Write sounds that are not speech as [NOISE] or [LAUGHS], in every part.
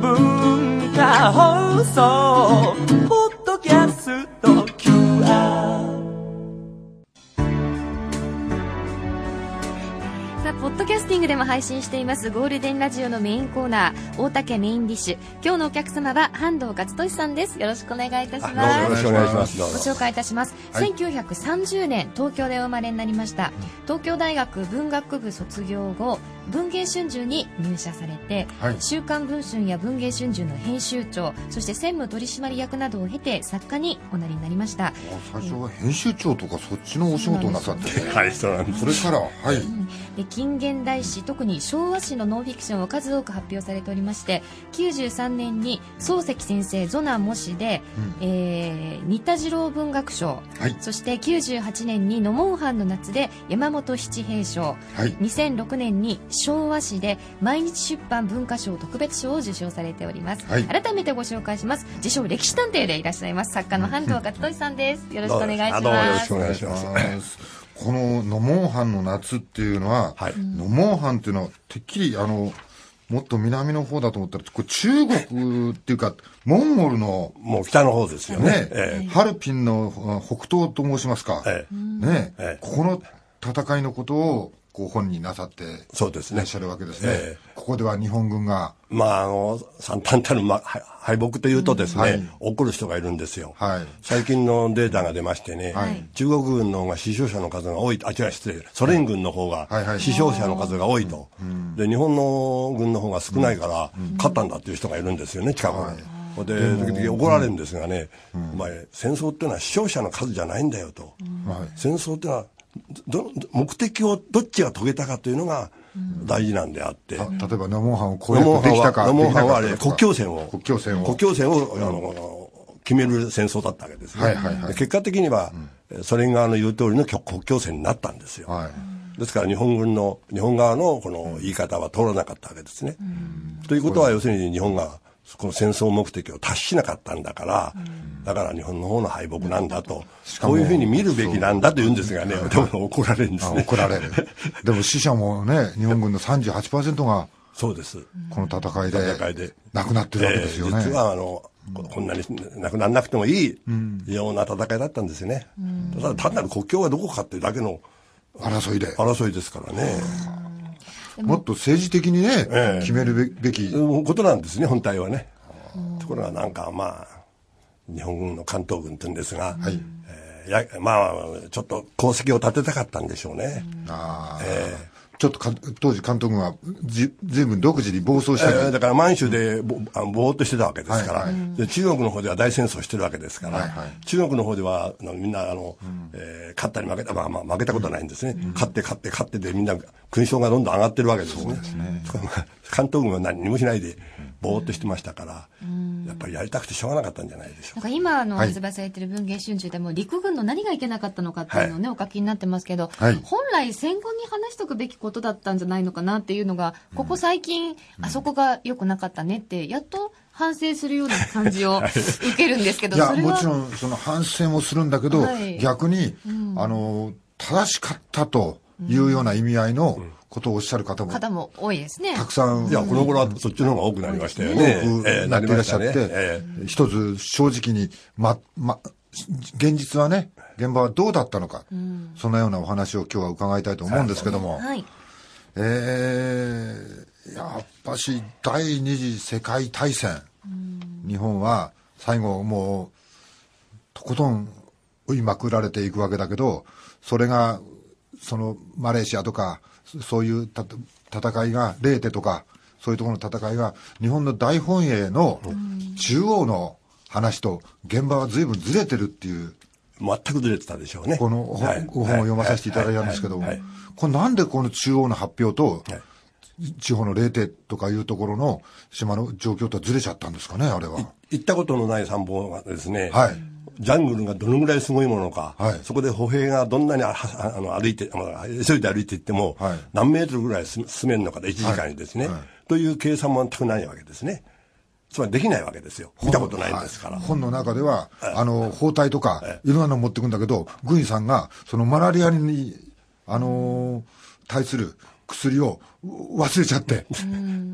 文化宝藏。配信していますゴールデンラジオのメインコーナー大竹メインディッシュ今日のお客様は半藤勝利さんですよろしくお願いいたしますよろしくお願いしますご紹介いたします、はい、1930年東京でお生まれになりました東京大学文学部卒業後文藝春秋に入社されて、はい、週刊文春や文藝春秋の編集長そして専務取締役などを経て作家におなりになりました最初は編集長とかそっちのお仕事をなさって、はいそうなんですそれからはい、うん近現代史特に昭和史のノンフィクションを数多く発表されておりまして93年に漱石先生ゾナ模試で、うん、えー、新田次郎文学賞、はい、そして98年に野門藩の夏で山本七平賞、はい、2006年に昭和史で毎日出版文化賞特別賞を受賞されております、はい、改めてご紹介します自称歴史探偵でいらっしゃいます作家の半藤勝利さんですよろしくお願いしますどうよろしくお願いしますこの野モンハンの夏っていうのは、はい、ノモンハンっていうのは、てっきり、あの、もっと南の方だと思ったら、これ中国っていうか、モンゴルの。もう北の方ですよね。ねええ、ハルピンの北東と申しますか。ええ、ねえ、ここの戦いのことを、ご本になさってそうですね。いらっしゃるわけですね。えー、ここでは日本軍が。まあ、あの、惨憺たる、ま、敗北というとですね、はい、怒る人がいるんですよ。はい、最近のデータが出ましてね、はい、中国軍の方が死傷者の数が多い、あ、違う、失礼、ソ連軍の方が死傷者の数が多いと。で、日本の軍の方が少ないから、勝ったんだっていう人がいるんですよね、近くに。で、時々怒られるんですがね、うん、戦争っていうのは死傷者の数じゃないんだよと、うん、戦争っていうのはど目的をどっちが遂げたかというのが大事なんであって、うん、例えばナモンハンを攻略できたかナモンハンはあれ国境線を国境線を国境線を、あの決める戦争だったわけですね、はいはいはい、結果的には、ソ連側の言う通りの国境線になったんですよ、はい、ですから日本軍の日本側のこの言い方は通らなかったわけですね、ということは要するに日本がこの戦争目的を達しなかったんだから、だから日本の方の敗北なんだと、こういうふうに見るべきなんだと言うんですがね、でも怒られるんですね。怒られる。でも死者もね、日本軍の38%が、そうです。この戦いで、戦いで亡くなってるわけですよね。実はあの、こんなになくならなくてもいいような戦いだったんですよね。ただ単なる国境がどこかっていうだけの争いで。争いですからね。もっと政治的にね、え決めるべきことなんですね、本体はね。ところがなんか、まあ、日本軍の関東軍って言うんですが、はいえー、やまあ、ちょっと功績を立てたかったんでしょうね。あえーちょっと当時、関東軍はずずいぶん独自に暴走した、えー、だから満州でぼあぼーっとしてたわけですから、はいはい、中国の方では大戦争してるわけですから、はいはい、中国の方ではみんなあの、うん、えー、勝ったり負けた、まあ、まあ負けたことはないんですね、うん、勝って勝って勝ってでみんな勲章がどんどん上がってるわけですね。すね関東軍は何もしないで、ぼーっとしてましたから、うん、やっぱりやりたくてしょうがなかったんじゃないでしょうか。なんか今、あの、発売されてる文芸春秋でも、陸軍の何がいけなかったのかっていうのをね、はい、お書きになってますけど、はい、本来戦後に話しとくべきことだったんじゃないのかなっていうのが、ここ最近、うん、あそこが良くなかったねって、やっと、反省するような感じを受けるんですけど、いや、もちろん、その反省もするんだけど、はい、逆に、うん、あの、正しかったと、いうような意味合いのことをおっしゃる方も。方も多いですね。たくさん。いや、この頃はそっちの方が多くなりましたよね。多くなっていらっしゃって、一つ正直に、ま、ま、現実はね、現場はどうだったのか、そのようなお話を今日は伺いたいと思うんですけども。ええやっぱし第二次世界大戦、日本は最後もう、とことん追いまくられていくわけだけど、それがそのマレーシアとか、そういうた戦いが、レーテとか、そういうところの戦いが、日本の大本営の中央の話と、現場はずいぶんずれてるっていう。全くずれてたでしょうね。この本はい、を読まさせていただいたんですけども、これなんでこの中央の発表と、地方の霊テとかいうところの島の状況とはずれちゃったんですかね、あれは。行ったことのない参謀がですね、はい、ジャングルがどのぐらいすごいものか、はい、そこで歩兵がどんなにあ [LAUGHS] あの歩いて、急いで歩いていっても、はい、何メートルぐらい進めるのかで、1時間にですね、という計算も全くないわけですね。つまりできないわけですよ。見たことないんですから。本の中では、あの、包帯とか、いろんなの持ってくんだけど、軍医さんが、そのマラリアに、あの対する薬を忘れちゃって、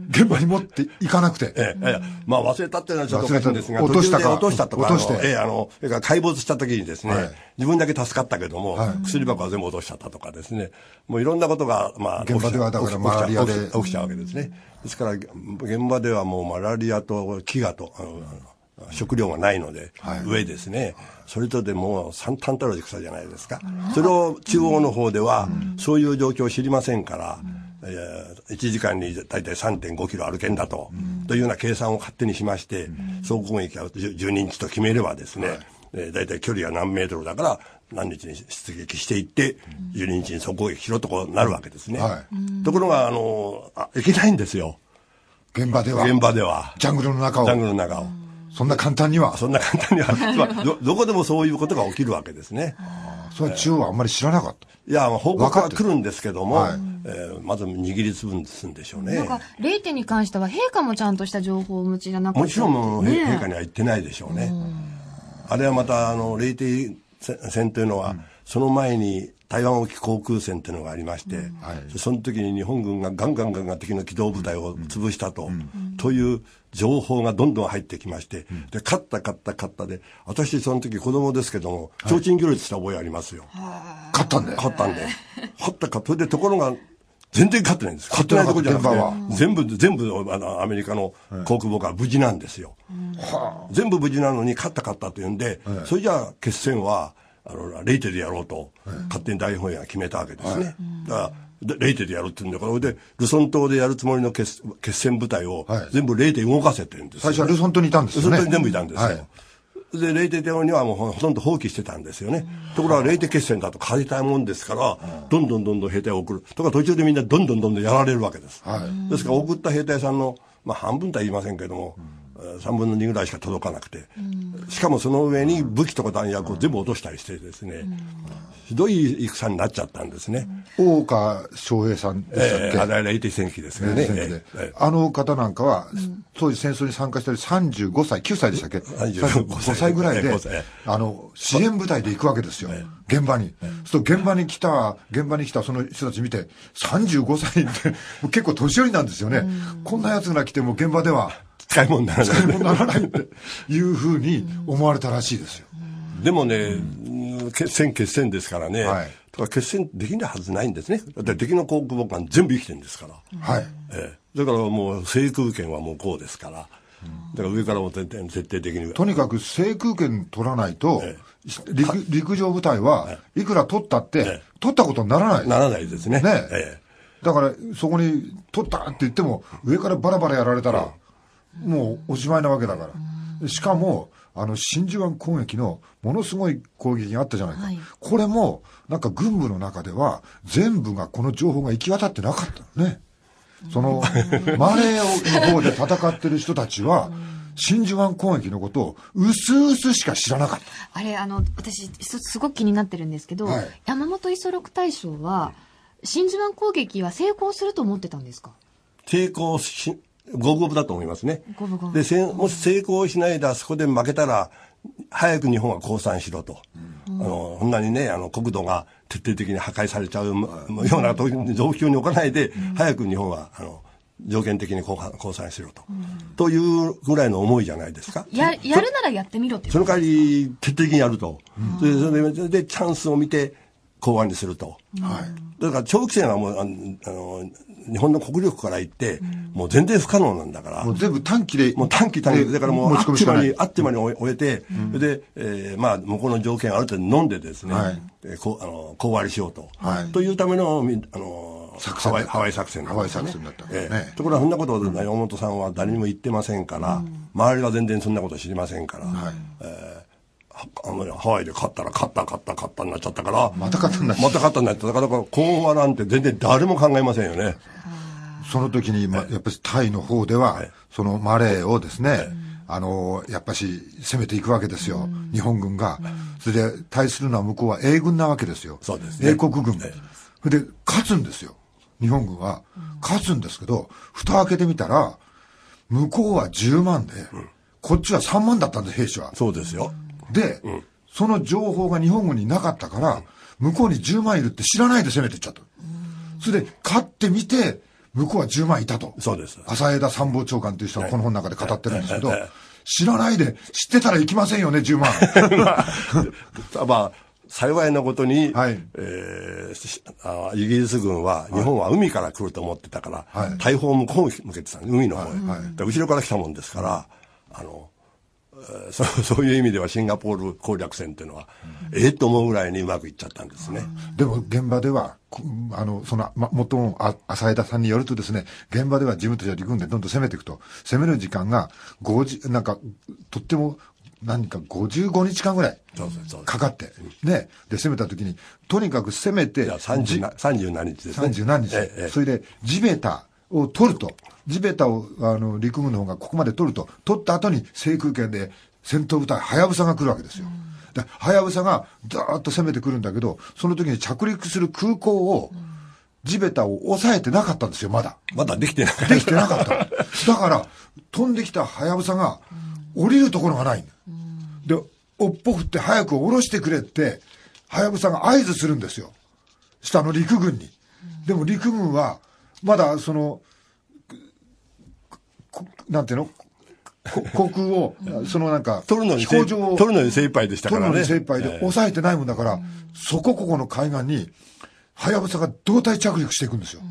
現場に持って行かなくて。ええ、まあ忘れたっていうのはちょっとんですが、落としたか。落としたとか。落として。ええ、あの、それ解剖した時にですね、自分だけ助かったけども、薬箱は全部落としちゃったとかですね、もういろんなことが、まあ、現場ではだからマラリアで。起きちゃうわけですね。ですから、現場ではもうマラリアと飢餓と、あの、食料がないので、はい、上ですね、それとでも三憺たる草じゃないですか、それを中央の方では、そういう状況を知りませんから、えー、1時間に大体3.5キロ歩けんだと、というような計算を勝手にしまして、総攻撃が12日と決めればですね、はいえー、大体距離が何メートルだから、何日に出撃していって、12日に総攻撃しろとこうなるわけですね。はい、ところが、あのあ、いけないんですよ。現場では。現場では。ジャングルの中を。ジャングルの中を。そんな簡単には。そんな簡単には。[LAUGHS] ど、どこでもそういうことが起きるわけですね。それは中央はあんまり知らなかった。いや、報告は来るんですけども、はい、えー、まず握りつぶすんでしょうね。なんか、レイテに関しては、陛下もちゃんとした情報をお持ちじゃなくて、ね、もちろん陛下には言ってないでしょうね。あれはまた、あの、レイテ戦というのは、うん、その前に、台湾沖航空戦というのがありまして、うんはい、その時に日本軍がガンガンガンガン敵の機動部隊を潰したと、うん、という情報がどんどん入ってきまして、うん、で、勝った勝った勝ったで、私その時子供ですけども、提灯行列した覚えありますよ。はい、勝ったんで勝ったんで。勝ったか、それでところが、全然勝ってないんです。勝ってないとこじゃなくて、全部、全部、あの、アメリカの航空母が無事なんですよ。はい、全部無事なのに、勝った勝ったと言うんで、はい、それじゃあ決戦は、あの、レイテでやろうと、勝手に大本営が決めたわけですね。だから、レイテでやるって言うんだから、で、ルソン島でやるつもりの決決戦部隊を、全部レイテ動かせって言うんです、ねはい、最初はルソン島にいたんですよね。ルソン島に全部いたんですよ。はいで、レイテ島にはもうほとんど放棄してたんですよね。ところが、レイテ決戦だと借りたいもんですから、どんどんどんどん兵隊を送る。とか、途中でみんなどんどんどんどんやられるわけです。はい、ですから、送った兵隊さんの、まあ、半分とは言いませんけども、うん、3分の2ぐらいしか届かなくて、しかもその上に武器とか弾薬を全部落としたりしてですね、ひどい戦になっちゃったんですね。大岡翔平さんでしたっけ、えー、あだいら戦記ですね、えー、あの方なんかは、当時戦争に参加したり35歳、9歳でしたっけ ?35 歳ぐらいで、あの、支援部隊で行くわけですよ。現場に。そう現場に来た、現場に来たその人たち見て、35歳って、結構年寄りなんですよね。こんな奴が来ても現場では、使い物にならない。使い物にならないっていうふうに思われたらしいですよ。でもね、うん、決戦決戦ですからね。はい。とか決戦できないはずないんですね。だって敵の航空母艦全部生きてるんですから。はい。ええ。だからもう制空権はもうこうですから。だから上からも徹底的に。とにかく制空権取らないと、ええ、陸陸上部隊はいくら取ったって、え、取ったことにならない。ならないですね。ね。だからそこに取ったって言っても、上からバラバラやられたら、もうおしまいなわけだから。しかも、あの真珠湾攻撃のものすごい攻撃があったじゃないか、はい、これもなんか軍部の中では全部がこの情報が行き渡ってなかったのね、そのマレーの方で戦ってる人たちは、真珠湾攻撃のことを薄々しか知らなかったあれあの私すごく気になってるんですけど、はい、山本五十六大将は真珠湾攻撃は成功すると思ってたんですか成功し五分五分だと思いますね。五分五分。で、もし成功しないであそこで負けたら、早く日本は降参しろと。あの、こんなにね、あの、国土が徹底的に破壊されちゃうような状況に置かないで、早く日本は、あの、条件的に降参しろと、というぐらいの思いじゃないですか。や、やるならやってみろってその代わり、徹底的にやると。それで、チャンスを見て、港湾にすると。だから長期戦はもう、あの、日本の国力から言って、もう全然不可能なんだから。もう全部短期で。もう短期短期。だからもうあっちまに、あっちに終えて、それで、えまあ、向こうの条件ある程度飲んでですね、えここあの、小割りしようと。はい。というための、あの、作戦ハワイ作戦、ハワイ作戦だった、ええところがそんなことを山本さんは誰にも言ってませんから、うん、周りは全然そんなこと知りませんから、はいえハワイで勝ったら勝った勝った勝ったになっちゃったから、また勝ったになっちゃった。また勝ったなっちゃったから、からはなんて全然誰も考えませんよね。その時に、ま、やっぱりタイの方では、そのマレーをですね、あの、やっぱし攻めていくわけですよ、日本軍が。それで対するのは向こうは英軍なわけですよ。そうです、ね、英国軍。それで勝つんですよ。日本軍は。勝つんですけど、蓋開けてみたら、向こうは10万で、こっちは3万だったんです、兵士は。そうですよ。で、うん、その情報が日本軍になかったから、向こうに10万いるって知らないで攻めてっちゃった。それで、勝ってみて、向こうは10万いたと。そうです。浅枝参謀長官という人がこの本の中で語ってるんですけど、知らないで、知ってたら行きませんよね、10万。まあ、まあ、幸いなことに、はい、えー、イギリス軍は、日本は海から来ると思ってたから、はい、大砲向こう向けてた、ね、海の方へ、はい、後ろから来たもんですから、あの、[LAUGHS] そそういう意味ではシンガポール攻略戦っていうのは、うん、ええと思うぐらいにうまくいっちゃったんですね。でも現場では、あの、その、ま、もとも、あ、浅枝さんによるとですね、現場では自分たちは陸軍でどんどん攻めていくと、攻める時間が、五時、なんか、とっても何か55日間ぐらいかかって、ね、で、攻めた時に、とにかく攻めて、30, 3日ですね。30日。ええ、それで、地べたを取ると、地べたをあの陸軍の方がここまで取ると、取った後に制空権で戦闘部隊、はやぶさが来るわけですよ。で、はやぶさがザーッと攻めてくるんだけど、その時に着陸する空港を、地べたを抑えてなかったんですよ、まだ。まだできてなかった。できてなかった。[LAUGHS] だから、飛んできたはやぶさが、降りるところがない。で、おっぽくって早く降ろしてくれって、はやぶさが合図するんですよ。下の陸軍に。でも陸軍は、まだその、なんていうの航空を、そのなんか、取るのに、飛行場を。取るのに精一杯でしたからね。取るのに精一杯で、抑えてないもんだから、そこここの海岸に、はやぶさが胴体着陸していくんですよ。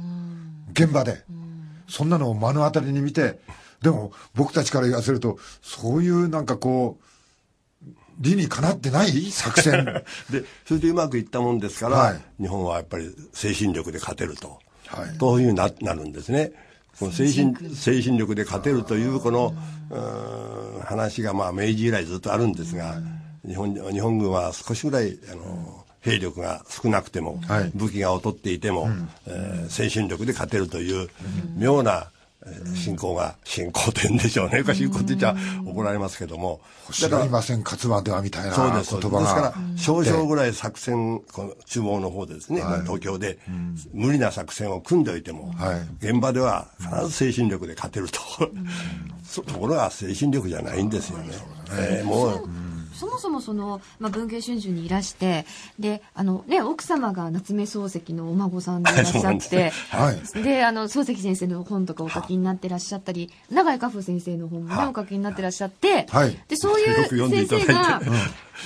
現場で。そんなのを目の当たりに見て、でも僕たちから言わせると、そういうなんかこう、理にかなってない作戦 [LAUGHS] でそれでうまくいったもんですから、はい、日本はやっぱり精神力で勝てるとというふうにななるんですね。この精神精神力で勝てるというこの、うん、話がまあ明治以来ずっとあるんですが、日本日本軍は少しぐらいあの、兵力が少なくても、はい、武器が劣っていても、うん、えー、精神力で勝てるという、うん、妙な信仰が、信仰点でしょうね。信仰って言っちゃ怒られますけども。だから、ません、勝つまではみたいな言葉が。です。から、少々ぐらい作戦、この厨房の方でですね、東京で、無理な作戦を組んでおいても、現場では必ず精神力で勝てると。[LAUGHS] ところが精神力じゃないんですよね。えもう、そもそもその、まあ、文系春秋にいらしてであの、ね、奥様が夏目漱石のお孫さんでいらっしゃってで、はい、であの漱石先生の本とかお書きになってらっしゃったり永井花風先生の本も、ね、お書きになってらっしゃって、はい、でそういう先生が、うん、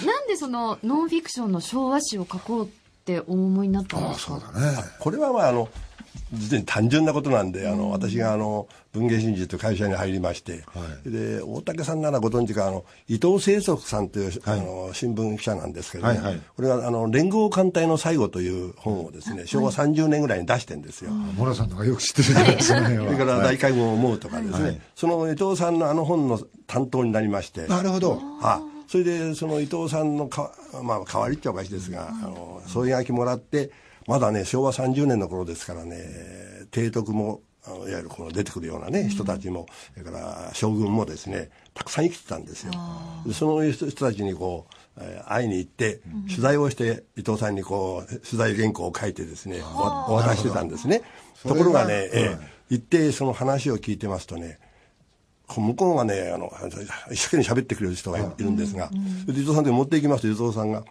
なんでそのノンフィクションの昭和史を書こうってお思いになったんですかあそうだ、ね、これは、まあ、あの実に単純なことなんで、あの、私があの、文藝春秋という会社に入りまして、はい、で、大竹さんならご存知か、あの、伊藤清則さんという、はい、あの、新聞記者なんですけどね、はいはい、これは、あの、連合艦隊の最後という本をですね、昭和30年ぐらいに出してんですよ。モ、ラ、さんとかよく知ってるじゃないですか、[LAUGHS] それから大会合を思うとかですね、その伊藤さんのあの本の担当になりまして。なるほど。あそれで、その伊藤さんのか、まあ、代わりっておかしいですが、あの、そういう書きもらって、まだね、昭和30年の頃ですからね、提督も、あのいわゆるこの出てくるようなね、人たちも、それから将軍もですね、たくさん生きてたんですよ。その人たちにこう、会いに行って、取材をして伊藤さんにこう取材原稿を書いてですねお渡ししてたんですねところがね、え行ってその話を聞いてますとね向こうがねあの一生懸命喋ってくれる人がいるんですが、伊藤さんで持っていきますと伊藤さんが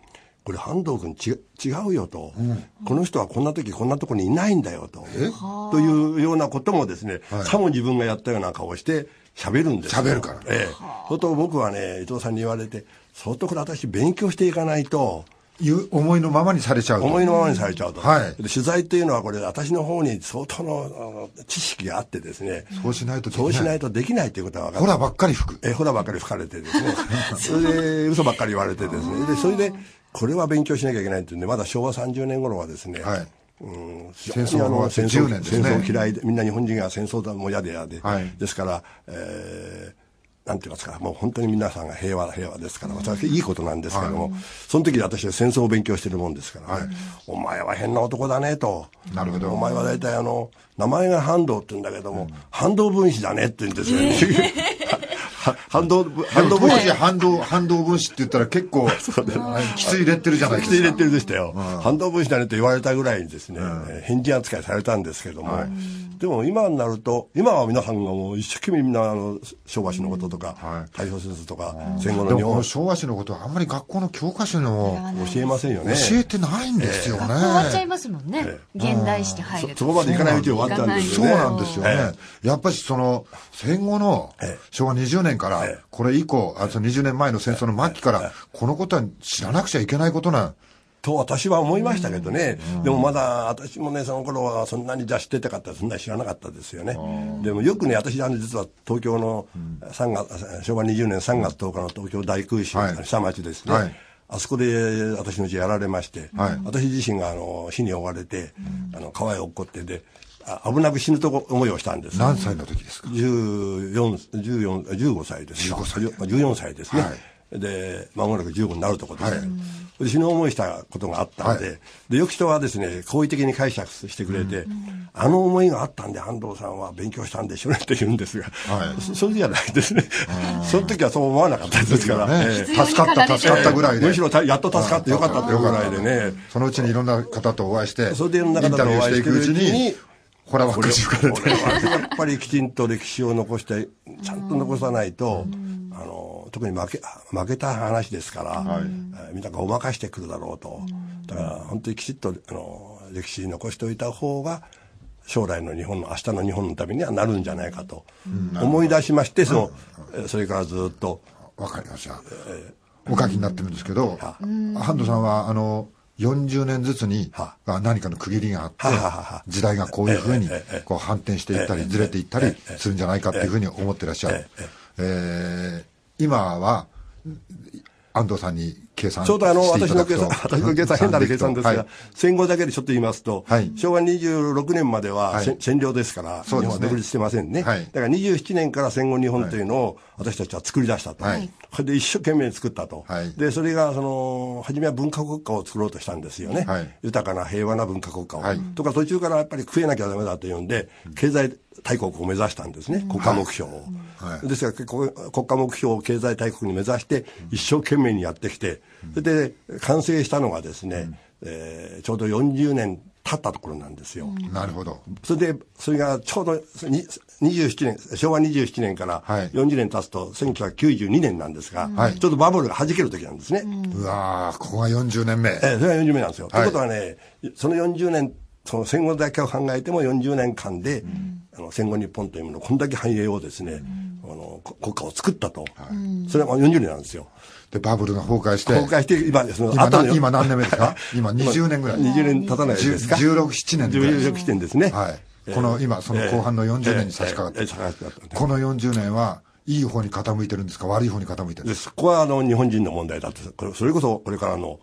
これ半藤君ち違うよと、うん、この人はこんな時こんなとこにいないんだよと、というようなこともですね、はい、さも自分がやったような顔して喋るんです喋るから。ええ。そ当と僕はね、伊藤さんに言われて、相当これ私勉強していかないと、いう思いのままにされちゃう思いのままにされちゃうと、はい、取材っていうのはこれ私の方に相当の知識があってですねそうしないとできない。そうしないとできないていうことは分かるほらばっかり吹くえほらばっかり吹かれてですね [LAUGHS] それで嘘ばっかり言われてですねでそれでこれは勉強しなきゃいけないっていうんで、まだ昭和30年頃はですね、戦争嫌いで、みんな日本人が戦争だもう嫌で嫌で、はい、ですから、えー、なんて言いますか、もう本当に皆さんが平和、平和ですから、私、いいことなんですけども、はい、その時で私は戦争を勉強してるもんですからね、はい、お前は変な男だねと、なるほどお前は大体あの、名前が半導って言うんだけども、半導分子だねって言うんですよね。え [LAUGHS] ー反動、反動分子。反動、反動分子って言ったら結構、きついレッテルじゃないですか。きついレッテルでしたよ。反動分子だねと言われたぐらいにですね、返事扱いされたんですけども、でも今になると、今は皆さんがもう一生懸命みんな、あの、昭和史のこととか、太平洋戦争とか、戦後の日本。昭和史のことはあんまり学校の教科書の教えませんよね。教えてないんですよね。終わっちゃいますもんね。現代史って入るそこまでいかないうち終わったんですよね。そうなんですよね。やっぱりその、戦後の昭和20年年から、これ以降、あの20年前の戦争の末期から、このことは知らなくちゃいけないことなんと私は思いましたけどね、うん、でもまだ私もね、その頃はそんなに雑誌出たかったらそんなに知らなかったですよね。でもよくね、私、実は東京の3月、昭和20年3月10日の東京大空襲、はい、下町ですね。はいあそこで私のうちやられまして、はい、私自身があの火に追われて、あの川へ落っこってで、危なく死ぬとこ思いをしたんです。何歳の時ですか ?14、14、15歳です。15歳。14歳ですね。はい、で、まもなく15になるとこです、ね。はい、死ぬ思いしたことがあったんで、はい、で、よく人はですね、好意的に解釈してくれて、うん、あの思いがあったんで安藤さんは勉強したんでしょうねって言うんですが、はい、そそれじゃないですね。その時はそう思わなかったですから、ねえー、助かった、助かったぐらいで。むしろやっと助かってよかったっていうらいでね。そのうちにいろんな方とお会いして、それでいろんな方とお会いしていくうちに、ほらばっかかやっぱりきちんと歴史を残して、ちゃんと残さないと、あの、特に負け、負けた話ですから、はい、みんながごまかしてくるだろうと。だから、本当にきちっと、あの、歴史に残しておいた方が、将来の日本の、明日の日本のためにはなるんじゃないかと思い出しまして、その、それからずっと。わかりました。お書きになってるんですけど、半藤さんは、あの、40年ずつに何かの区切りがあって、時代がこういうふうにこう反転していったり、ずれていったりするんじゃないかっていうふうに思ってらっしゃる。えー、今は、安藤さんに計算ちょうどあの、私の計算、私の計算、変な計算ですが、はい、戦後だけでちょっと言いますと、はい、昭和26年までは、はい、占領ですから、ね、日本は独立してませんね。だから27年から戦後日本というのを、私たちは作り出したと。で一生懸命作ったと、はい、でそれがその初めは文化国家を作ろうとしたんですよね、はい、豊かな平和な文化国家を、はい、とか途中からやっぱり食えなきゃだめだというんで、経済大国を目指したんですね、国家目標を。ですから国家目標を経済大国に目指して、一生懸命にやってきて、それで完成したのがですね、えー、ちょうど40年経ったところなんですよ。なるほど。それで、それがちょうど27年、昭和27年から40年経つと1992年なんですが、はい、ちょっとバブルが弾ける時なんですね。うわここが40年目。ええ、それが40年目なんですよ。はい、ということはね、その40年その戦後だけを考えても40年間で、うん、あの戦後日本というものをこんだけ繁栄をですね、うん、あの国家を作ったと、はい、それが40年なんですよ。で、バブルが崩壊して。崩壊して、今ですね。今今何年目ですか [LAUGHS] 今20年ぐらい。20年経たないですか ?16、7年です。16、7年ですね。はい。この今、その後半の40年に差し掛かって、えーえー、この40年は、いい方に傾いてるんですか、悪い方に傾いてるんですか。そこはあの日本人の問題だと、それこそこれからの、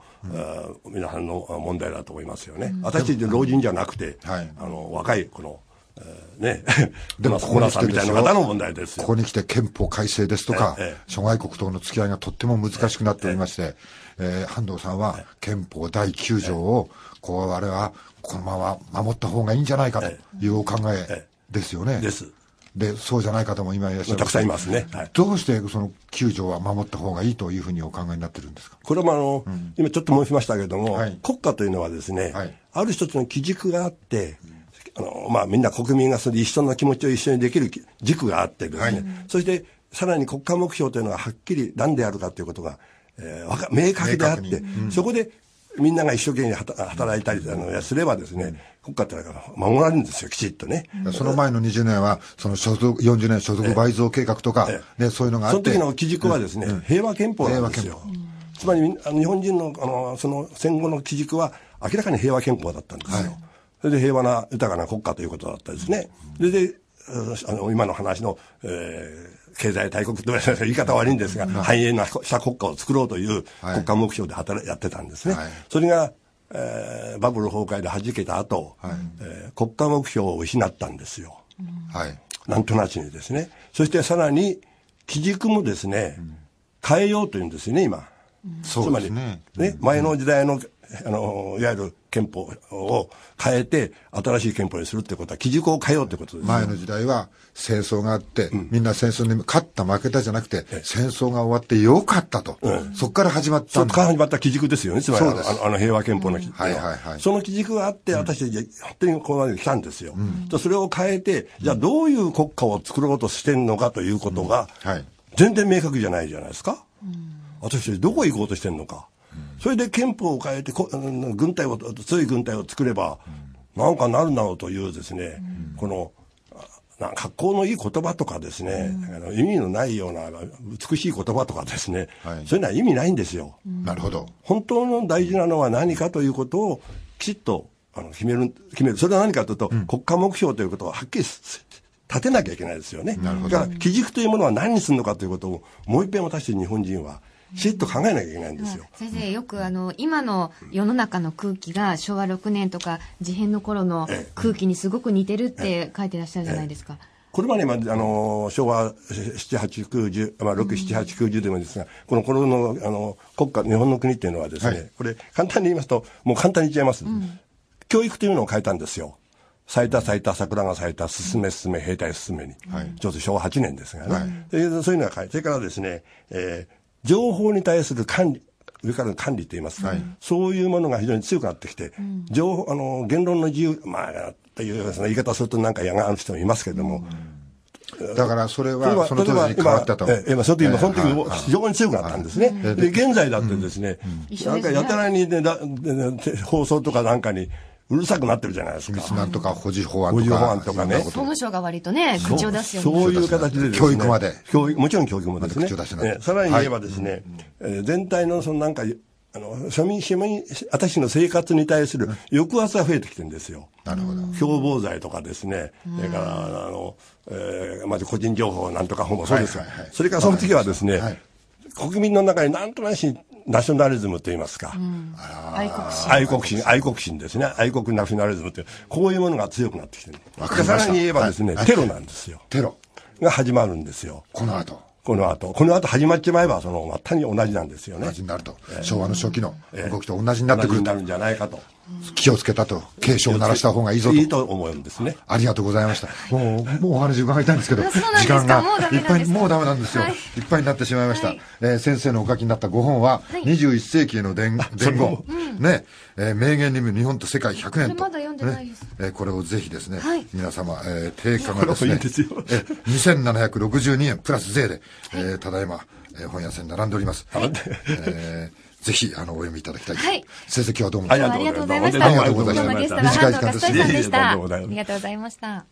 うん、皆さんの問題だと思いますよね。うん、私たち老人じゃなくて、はい、あの若いこの、えね、でも [LAUGHS] ここに来てみたいな方の問題ですここに来て憲法改正ですとか、ええ、諸外国との付き合いがとっても難しくなっておりまして、ええー、半藤さんは憲法第9条を、こう、あれはこのまま守った方がいいんじゃないかというお考えですよね。です。で、そうじゃない方も今いらっしゃる。たくさんいますね。はい、どうしてその9条は守った方がいいというふうにお考えになってるんですかこれもあの、うん、今ちょっと申しましたけれども、はい、国家というのはですね、はい、ある一つの基軸があって、あの、まあみんな国民がその一緒の気持ちを一緒にできる軸があってですね、そしてさらに国家目標というのがはっきり何であるかということが、えー、明確であって、うん、そこでみんなが一生懸命働いたりあのすればですね、国家ってのは守られるんですよ、きちっとね。その前の20年は、その所属、40年所得倍増計画とか、ね、そういうのがあって。その時の基軸はですね、平和憲法なんですよ。つまり、日本人の、あの、その戦後の基軸は、明らかに平和憲法だったんですよ。それで平和な豊かな国家ということだったですね。それであの、今の話の、えー、経済大国と言い方悪いんですが、繁栄なした国家を作ろうという国家目標で働、やってたんですね。それが、えー、バブル崩壊で弾けた後、はい、えー、国家目標を失ったんですよ。はい。なんとなしにですね。そしてさらに、基軸もですね、うん、変えようというんですよね、今。そうですね。つまり、ね、前の時代の、あの、いわゆる憲法を変えて、新しい憲法にするってことは、基軸を変えようってことです、ね、前の時代は戦争があって、うん、みんな戦争に勝った負けたじゃなくて、戦争が終わってよかったと、うん、そこから始まったそこから始まった基軸ですよね、つまりあのあの平和憲法の基軸、うんはいはいはい、その基軸があって、私たち、本当にここまで来たんですよ、うん、それを変えて、じゃあ、どういう国家を作ろうとしてんのかということが、はい、全然明確じゃないじゃないですか。私たちどこ行こうとしてんのか。それで憲法を変えて軍隊を、強い軍隊を作れば、なんかなるなうというですね、うん、この、な格好のいい言葉とかですね、うん、意味のないような美しい言葉とかですね、はい、そういうのは意味ないんですよ。なるほど。本当の大事なのは何かということをきちっとあの決める、決める。それは何かというと、うん、国家目標ということをはっきり立てなきゃいけないですよね。なるほど。だから基軸というものは何にするのかということをもう一遍私たち日本人はしっと考えなきゃいけないんですよ。先生、よくあの、今の世の中の空気が昭和6年とか、事変の頃の空気にすごく似てるって書いてらっしゃるじゃないですか。これまで、まあ、あの、昭和7、8、9、0まあ、6、7、8、9、0でもですが、この頃の、あの、国家、日本の国っていうのはですね、はい、これ、簡単に言いますと、もう簡単に言っちゃいます。うん、教育というのを変えたんですよ。咲いた咲いた桜が咲いた、進め進め、兵隊進めに。はい、ちょうど昭和8年ですがね。はい、そういうのが変え、それからですね、えー、情報に対する管理、上からの管理といいますか、はい、そういうものが非常に強くなってきて、うん、情報あの言論の自由、まあ、という、言い方するとなんか嫌がる人もいますけれども、うん、だからそれは、その当時に変わったと。今、ええ、その時、えー、その時、非常に強くなったんですね。で、現在だってですね、うん、なんかやたらにね、ね、放送とかなんかに、うるさくなってるじゃないですか。なんとか保持法案とか。保持法案とかね。法務省が割とね、口を出すようにそういう形で、ね、教育まで。教育、もちろん教育もですね。口を出しなさらに言えばですね、はい、えー、全体のそのなんか、あの、庶民、庶民、私の生活に対する抑圧が増えてきてるんですよ。なるほど。共謀罪とかですね、それから、あの、えー、まず個人情報なんとか法もそうですよ、はいはいはい。それからその次はですね、はい、国民の中になんとなしナショナリズムといいますか、うん、愛国心愛国心愛国心ですね愛国ナショナリズムというこういうものが強くなってきてるさらに言えばですね、はい、テロなんですよテロが始まるんですよこの後この後この後始まっちまえばその全く同じなんですよね同じになると、えー、昭和の初期の動きと同じになってくる、同じになるんじゃないかと気をつけたと、警鐘を鳴らした方がいいぞと。いいと思うんですね。ありがとうございました。もう、もうお話伺いたいんですけど、時間がいっぱい、もうダメなんですよ。いっぱいになってしまいました。え先生のお書きになったご本は、21世紀への伝言。ね、え名言にも日本と世界100年と。まだ読んでないです。えこれをぜひですね、皆様、え定価がですね、え2762円プラス税で、えただいま、え本屋さんに並んでおります。えーぜひ、あの、お読みいただきたい。はい。先生、今日はどうもありがとうございました。ありがとうございました。短い時間でした。ありがとうございました。